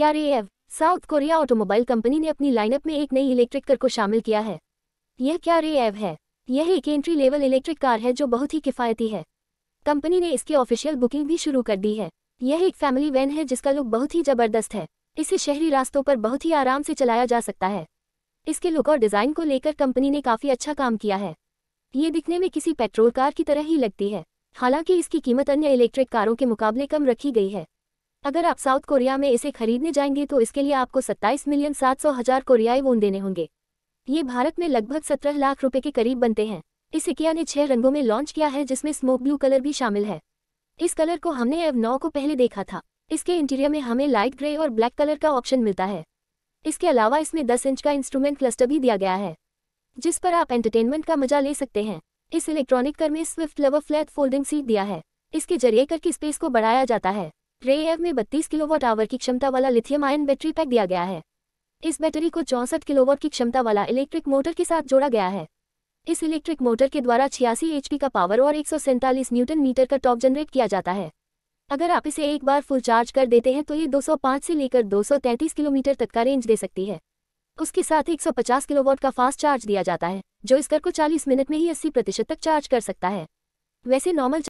क्या रे एव साउथ कोरिया ऑटोमोबाइल कंपनी ने अपनी लाइनअप में एक नई इलेक्ट्रिक कार को शामिल किया है यह क्या रे एव है यह एक एंट्री लेवल इलेक्ट्रिक कार है जो बहुत ही किफ़ायती है कंपनी ने इसकी ऑफिशियल बुकिंग भी शुरू कर दी है यह एक फैमिली वैन है जिसका लुक बहुत ही ज़बरदस्त है इसे शहरी रास्तों पर बहुत ही आराम से चलाया जा सकता है इसके लुक और डिज़ाइन को लेकर कंपनी ने काफ़ी अच्छा काम किया है ये दिखने में किसी पेट्रोल कार की तरह ही लगती है हालांकि इसकी कीमत अन्य इलेक्ट्रिक कारों के मुकाबले कम रखी गई है अगर आप साउथ कोरिया में इसे खरीदने जाएंगे तो इसके लिए आपको सत्ताईस मिलियन सात सौ हजार कोरियाई वोन देने होंगे ये भारत में लगभग सत्रह लाख रुपए के करीब बनते हैं इस इकिया ने छह रंगों में लॉन्च किया है जिसमें स्मोक ब्लू कलर भी शामिल है इस कलर को हमने एव नौ को पहले देखा था इसके इंटीरियर में हमें लाइट ग्रे और ब्लैक कलर का ऑप्शन मिलता है इसके अलावा इसमें दस इंच का इंस्ट्रूमेंट क्लस्टर भी दिया गया है जिस पर आप एंटरटेनमेंट का मजा ले सकते हैं इस इलेक्ट्रॉनिक कर में Swift lever flat folding seat दिया है इसके जरिए कर की स्पेस को बढ़ाया जाता है प्रेएव में 32 किलोवाट आवर की क्षमता वाला लिथियम आयन बैटरी पैक दिया गया है इस बैटरी को चौंसठ किलोवाट की क्षमता वाला इलेक्ट्रिक मोटर के साथ जोड़ा गया है इस इलेक्ट्रिक मोटर के द्वारा छियासी एच का पावर और एक न्यूटन मीटर का टॉप जनरेट किया जाता है अगर आप इसे एक बार फुल चार्ज कर देते हैं तो ये 205 से लेकर 233 किलोमीटर तक का रेंज दे सकती है उसके साथ 150 किलोवाट का फास्ट चार्ज दिया जाता है जो इस कर को 40 मिनट में ही 80 प्रतिशत तक चार्ज कर सकता है वैसे नॉर्मल